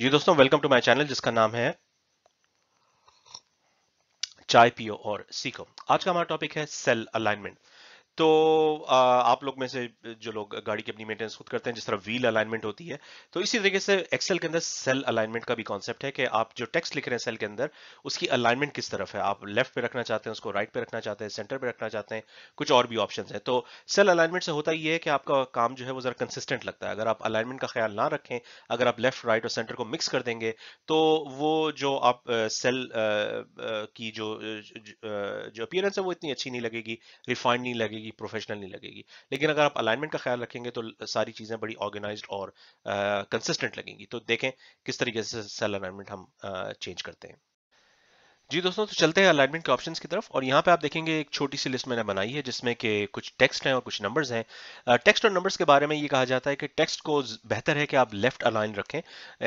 जी दोस्तों welcome to my channel जिसका नाम है चाय पियो और सीखो आज का हमारा टॉपिक है सेल अलाइनमेंट तो आप लोग में से जो लोग गाड़ी की अपनी मेंटेनेंस खुद करते हैं जिस तरह व्हील अलाइनमेंट होती है तो इसी तरीके से एक्सेल के अंदर सेल अलाइनमेंट का भी कॉन्सेप्ट है कि आप जो टेक्स्ट लिख रहे हैं सेल के अंदर उसकी अलाइनमेंट किस तरफ है आप लेफ्ट पे रखना चाहते हैं उसको राइट right पे रखना चाहते हैं सेंटर पे रखना चाहते हैं कुछ और भी ऑप्शन है तो सेल अलाइनमेंट से होता ही है कि आपका काम जो है वो जरा कंसिस्टेंट लगता है अगर आप अलाइनमेंट का ख्याल ना रखें अगर आप लेफ्ट राइट और सेंटर को मिक्स कर देंगे तो वो जो आप सेल की जो जो अपियरेंस है वो इतनी अच्छी नहीं लगेगी रिफाइंड नहीं लगेगी लगेगी प्रोफेशनल नहीं लगेगी लेकिन अगर आप अलाइनमेंट का ख्याल रखेंगे तो सारी चीज़ें बड़ी ऑर्गेनाइज और कंसिस्टेंट लगेंगी तो देखें किस तरीके से सेल अलाइनमेंट हम चेंज करते हैं जी दोस्तों तो चलते हैं अलाइनमेंट के ऑप्शंस की तरफ और यहाँ पे आप देखेंगे एक छोटी सी लिस्ट मैंने बनाई है जिसमें कि कुछ टेक्स्ट हैं और कुछ नंबर्स हैं टेक्स्ट और नंबर्स के बारे में ये कहा जाता है कि टेक्स्ट को बेहतर है कि आप लेफ्ट अलाइन रखें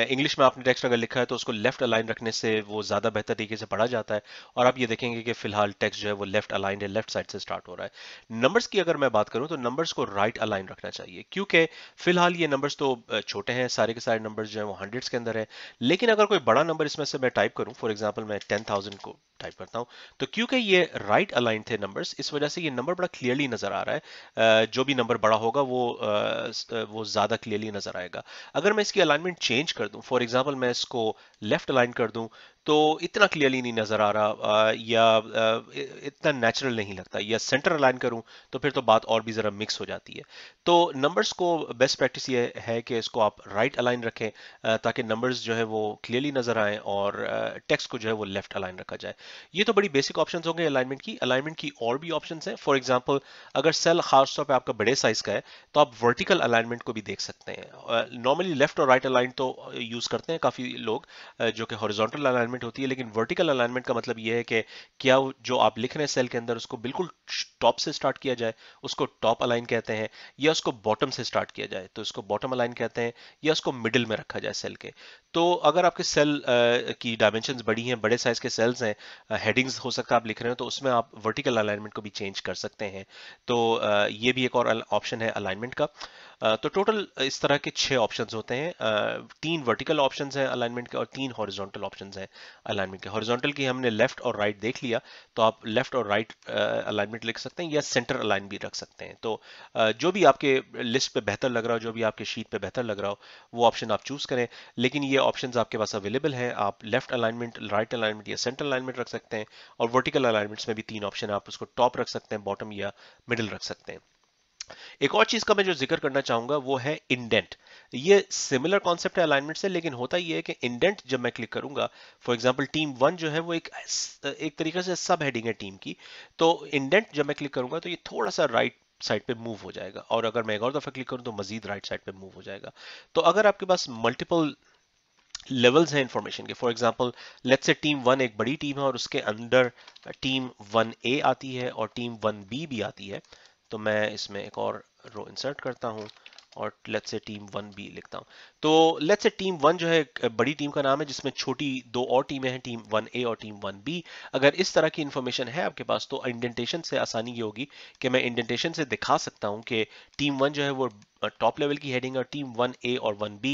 इंग्लिश में आपने टेक्स्ट अगर लिखा है तो उसको लेफ्ट अलाइन रखने से वो ज़्यादा बेहतर तरीके से पढ़ा जाता है और आप ये देखेंगे कि फिलहाल टेक्स्ट जो है वो लेफ्ट अलाइन है लेफ्ट साइड से स्टार्ट हो रहा है नंबर्स की अगर मैं बात करूँ तो नंबर्स को राइट अलाइन रखना चाहिए क्योंकि फिलहाल ये नंबर्स तो छोटे हैं सारे के सारे नंबर्स जो है वो हंड्रेड्स के अंदर है लेकिन अगर कोई बड़ा नंबर इसमें से मैं टाइप करूँ फॉर एग्जाम्पल मैं टेन थाउजेंड Cool. टाइप करता हूँ तो क्योंकि ये राइट right अलाइन थे नंबर्स इस वजह से ये नंबर बड़ा क्लियरली नजर आ रहा है जो भी नंबर बड़ा होगा वो वो ज्यादा क्लियरली नजर आएगा अगर मैं इसकी अलाइनमेंट चेंज कर दूं फॉर एग्जाम्पल मैं इसको लेफ्ट अलाइन कर दूं तो इतना क्लियरली नहीं नजर आ रहा या इतना नेचुरल नहीं लगता या सेंटर अलाइन करूं तो फिर तो बात और भी जरा मिक्स हो जाती है तो नंबर्स को बेस्ट प्रैक्टिस ये है कि इसको आप राइट right अलाइन रखें ताकि नंबर्स जो है वो क्लियरली नजर आए और टेक्स्ट को जो है वो लेफ्ट अलाइन रखा जाए ये तो बड़ी बेसिक ऑप्शन होंगे अलाइनमेंट की अलाइनमेंट की और भी ऑप्शन है फॉर एग्जाम्पल अगर सेल खासतौर पर आपका बड़े साइज का है तो आप वर्टिकल अलाइनमेंट को भी देख सकते हैं नॉर्मली लेफ्ट और राइट अलाइन तो यूज करते हैं काफी लोग जो कि हॉरिजोंटल अलाइनमेंट होती है लेकिन वर्टिकल अलाइनमेंट का मतलब यह है कि क्या जो आप लिख रहे हैं सेल के अंदर उसको बिल्कुल टॉप से स्टार्ट किया जाए उसको टॉप अलाइन कहते हैं या उसको बॉटम से स्टार्ट किया जाए तो इसको बॉटम अलाइन कहते हैं या उसको मिडिल में रखा जाए सेल के तो अगर आपके सेल की डायमेंशन बड़ी हैं बड़े साइज के सेल्स हैं हेडिंग्स हो सकता है आप लिख रहे हो तो उसमें आप वर्टिकल अलाइनमेंट को भी चेंज कर सकते हैं तो ये भी एक और ऑप्शन है अलाइनमेंट का तो टोटल इस तरह के छह ऑप्शंस होते हैं तीन वर्टिकल ऑप्शंस हैं अलाइनमेंट के और तीन हॉरिजॉन्टल ऑप्शंस हैं अलाइनमेंट के हॉरिजॉन्टल की हमने लेफ्ट और राइट right देख लिया तो आप लेफ्ट और राइट अलाइनमेंट लिख सकते हैं या सेंटर अलाइन भी रख सकते हैं तो जो भी आपके लिस्ट पे बेहतर लग रहा हो जो भी आपके शीट पे बेहतर लग रहा हो वो ऑप्शन आप चूज़ करें लेकिन ये ऑप्शन आपके पास अवेलेबल है आप लेफ्ट अलाइनमेंट राइट अलाइनमेंट या सेंटर अलाइनमेंट रख सकते हैं और वर्टिकल अलाइनमेंट्स में भी तीन ऑप्शन है आप उसको टॉप रख सकते हैं बॉटम या मिडिल रख सकते हैं एक और चीज का मैं जो जिक्र करना चाहूंगा वो है इंडेंट ये सिमिलर कॉन्सेप्ट है अलाइनमेंट से लेकिन होता ये है कि इंडेंट जब मैं क्लिक करूंगा फॉर एग्जांपल टीम वन जो है वो एक एक तरीके से सब हेडिंग है टीम की तो इंडेंट जब मैं क्लिक करूंगा तो ये थोड़ा सा राइट right साइड पे मूव हो जाएगा और अगर मैं एक और दफ़ा क्लिक करूं तो मजीद राइट साइड पे मूव हो जाएगा तो अगर आपके पास मल्टीपल लेवल्स हैं इंफॉर्मेशन के for example let's say team one एक बड़ी टीम है और उसके अंदर टीम वन ए आती है और टीम वन बी भी आती है तो मैं इसमें एक और रो इंसर्ट करता हूँ और लेट से टीम वन बी लिखता हूँ तो लेट से टीम वन जो है uh, बड़ी टीम का नाम है जिसमें छोटी दो और टीमें हैं टीम वन ए और टीम वन बी अगर इस तरह की इंफॉर्मेशन है आपके पास तो इंडेंटेशन से आसानी ये होगी कि मैं इंडेंटेशन से दिखा सकता हूँ कि टीम वन जो है वो टॉप लेवल की हेडिंग है और टीम वन ए और वन बी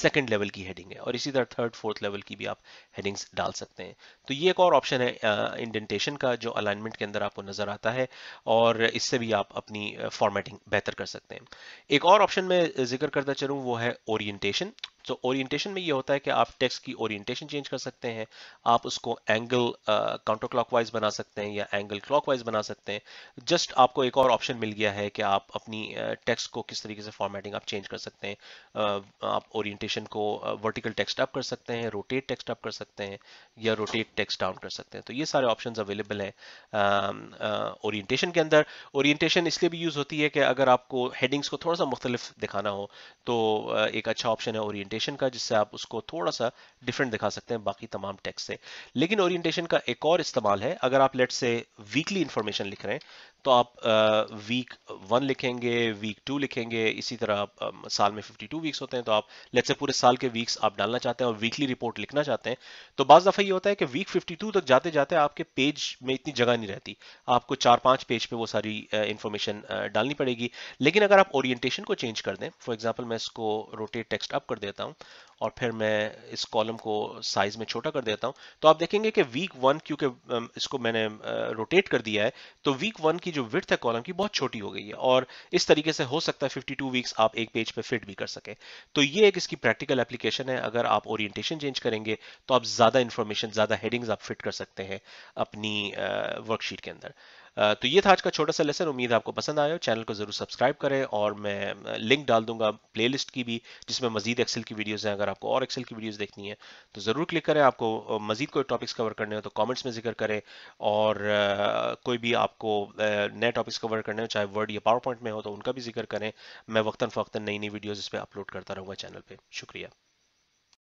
सेकेंड लेवल की हेडिंग है और इसी तरह थर्ड फोर्थ लेवल की भी आप हेडिंग्स डाल सकते हैं तो ये एक और ऑप्शन है इंडेंटेशन का जो अलाइनमेंट के अंदर आपको नजर आता है और इससे भी आप अपनी फॉर्मेटिंग बेहतर कर सकते हैं एक और ऑप्शन में जिक्र करता चलूँ वो है ओरिएंटेशन तो ओरिएंटेशन में ये होता है कि आप टेक्स्ट की ओरिएंटेशन चेंज कर सकते हैं आप उसको एंगल काउंटर क्लॉकवाइज बना सकते हैं या एंगल क्लॉकवाइज बना सकते हैं जस्ट आपको एक और ऑप्शन मिल गया है कि आप अपनी टेक्स्ट uh, को किस तरीके से फॉर्मेटिंग आप चेंज कर सकते हैं uh, आप ओरिएंटेशन को वर्टिकल टेक्स्ट अप कर सकते हैं रोटेट टेक्स्ट अप कर सकते हैं या रोटेट टेक्स्ट डाउन कर सकते हैं तो ये सारे ऑप्शन अवेलेबल हैं ओरिएंटेशन um, uh, के अंदर ओरिएंटेशन इसलिए भी यूज़ होती है कि अगर आपको हेडिंग्स को थोड़ा सा मुख्तलिफ दिखाना हो तो uh, एक अच्छा ऑप्शन है ओरिएंटेशन ओरिएंटेशन का जिससे आप उसको थोड़ा सा डिफरेंट दिखा सकते हैं बाकी तमाम टेक्स्ट से लेकिन ओरिएंटेशन का एक और इस्तेमाल है अगर आप लेट से वीकली इंफॉर्मेशन लिख रहे हैं तो आप वीक वन लिखेंगे वीक टू लिखेंगे इसी तरह आप साल में 52 वीक्स होते हैं तो आप लेट से पूरे साल के वीक्स आप डालना चाहते हैं और वीकली रिपोर्ट लिखना चाहते हैं तो बाज दफ़ा ये होता है कि वीक 52 तक जाते जाते आपके पेज में इतनी जगह नहीं रहती आपको चार पांच पेज पे वो सारी इंफॉर्मेशन डालनी पड़ेगी लेकिन अगर आप ओरिएंटेशन को चेंज कर दें फॉर एग्जाम्पल मैं इसको रोटेट टेक्स्ट अप कर देता देता हूँ और फिर मैं इस कॉलम को साइज में छोटा कर देता हूँ तो आप देखेंगे कि वीक वन क्योंकि इसको मैंने रोटेट कर दिया है तो वीक वन की जो विर्थ है कॉलम की बहुत छोटी हो गई है और इस तरीके से हो सकता है 52 वीक्स आप एक पेज पे फिट भी कर सके तो ये एक इसकी प्रैक्टिकल एप्लीकेशन है अगर आप ओरिएंटेशन चेंज करेंगे तो आप ज़्यादा इंफॉर्मेशन ज़्यादा हेडिंग्स आप फिट कर सकते हैं अपनी वर्कशीट के अंदर तो ये था आज का छोटा सा लेसन उम्मीद आपको पसंद आया हो चैनल को जरूर सब्सक्राइब करें और मैं लिंक डाल दूंगा लिस्ट की भी जिसमें मजीद एक्सेल की वीडियोज़ हैं अगर आपको और एक्सेल की वीडियोज़ देखनी है तो ज़रूर क्लिक करें आपको मजीद कोई टॉपिक्स कवर करने हो तो कॉमेंट्स में जिक्र करें और कोई भी आपको नए टॉपिक्स कवर करने हो चाहे वर्ड या पावर पॉइंट में हो तो उनका भी जिक्र करें मैं वक्ता फ़क्ता नई नई वीडियोज़ इस पर अपलोड करता रहूँगा चैनल पर शुक्रिया